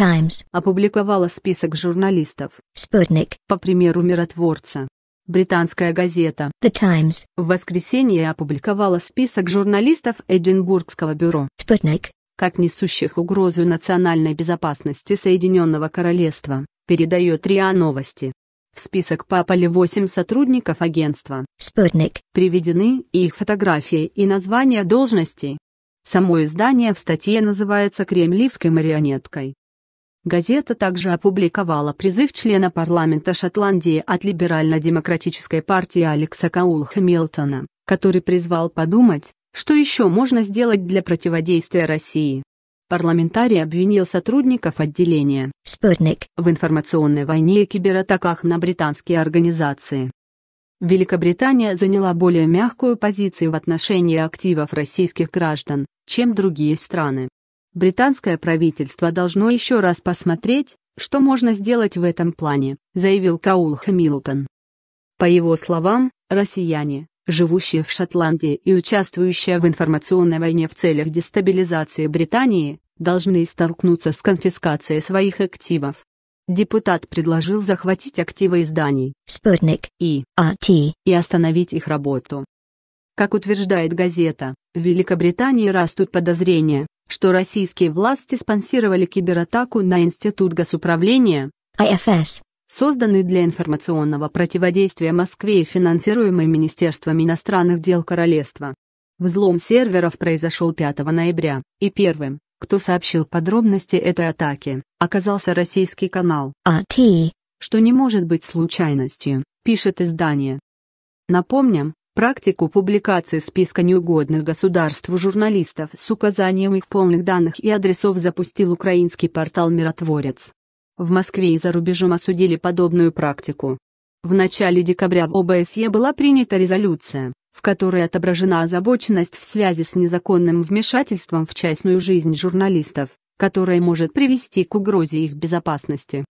Times опубликовала список журналистов Sputnik, по примеру миротворца. Британская газета The Times в воскресенье опубликовала список журналистов Эдинбургского бюро Sputnik, как несущих угрозу национальной безопасности Соединенного Королевства, передает РИА Новости. В список попали восемь сотрудников агентства Sputnik. Приведены их фотографии и названия должностей. Само издание в статье называется «Кремлевской марионеткой». Газета также опубликовала призыв члена парламента Шотландии от либерально-демократической партии Алекса Каулха Милтона, который призвал подумать, что еще можно сделать для противодействия России. Парламентарий обвинил сотрудников отделения «Спутник» в информационной войне и кибератаках на британские организации. Великобритания заняла более мягкую позицию в отношении активов российских граждан, чем другие страны. Британское правительство должно еще раз посмотреть, что можно сделать в этом плане, заявил Каул Хэмилтон. По его словам, россияне, живущие в Шотландии и участвующие в информационной войне в целях дестабилизации Британии, должны столкнуться с конфискацией своих активов. Депутат предложил захватить активы изданий «Спутник» и «АТ» и остановить их работу. Как утверждает газета, в Великобритании растут подозрения, что российские власти спонсировали кибератаку на Институт госуправления IFS, созданный для информационного противодействия Москве и финансируемый Министерством иностранных дел Королевства. Взлом серверов произошел 5 ноября, и первым, кто сообщил подробности этой атаки, оказался российский канал RT, что не может быть случайностью, пишет издание. Напомним, практику публикации списка неугодных государству журналистов с указанием их полных данных и адресов запустил украинский портал «Миротворец». В Москве и за рубежом осудили подобную практику. В начале декабря в ОБСЕ была принята резолюция, в которой отображена озабоченность в связи с незаконным вмешательством в частную жизнь журналистов, которое может привести к угрозе их безопасности.